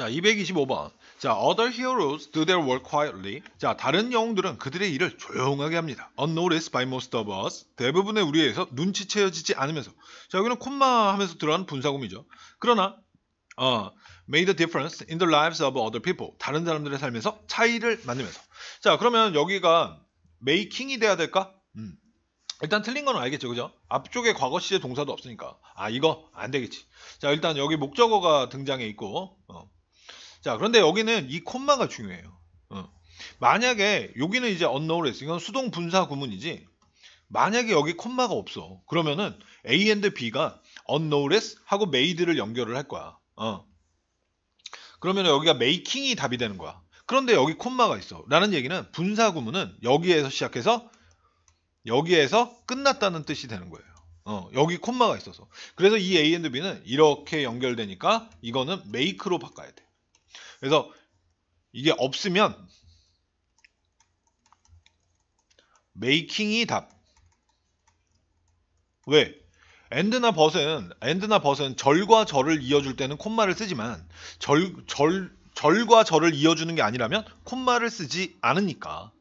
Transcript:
자, 225번. 자, other heroes do their work quietly. 자, 다른 영웅들은 그들의 일을 조용하게 합니다. unnoticed by most of us. 대부분의 우리에서 눈치채여지지 않으면서. 자, 여기는 콤마 하면서 들어간 분사구이죠 그러나 어, made a difference in the lives of other people. 다른 사람들의 삶에서 차이를 만들면서. 자, 그러면 여기가 making이 돼야 될까? 음. 일단 틀린 건 알겠죠, 그죠? 앞쪽에 과거 시제 동사도 없으니까. 아, 이거 안 되겠지. 자, 일단 여기 목적어가 등장해 있고, 어. 자, 그런데 여기는 이 콤마가 중요해요. 어. 만약에 여기는 이제 unknown에서 이건 수동 분사 구문이지. 만약에 여기 콤마가 없어. 그러면은 A and B가 u n k n o w n 하고 made를 연결을 할 거야. 어. 그러면 여기가 making이 답이 되는 거야. 그런데 여기 콤마가 있어. 라는 얘기는 분사 구문은 여기에서 시작해서 여기에서 끝났다는 뜻이 되는 거예요. 어, 여기 콤마가 있어서. 그래서 이 A and B는 이렇게 연결되니까 이거는 make로 바꿔야 돼. 그래서 이게 없으면 메이킹이 답. 왜? 엔드나 벗은 엔드나 벗은 절과 절을 이어줄 때는 콤마를 쓰지만 절, 절, 절과 절을 이어주는 게 아니라면 콤마를 쓰지 않으니까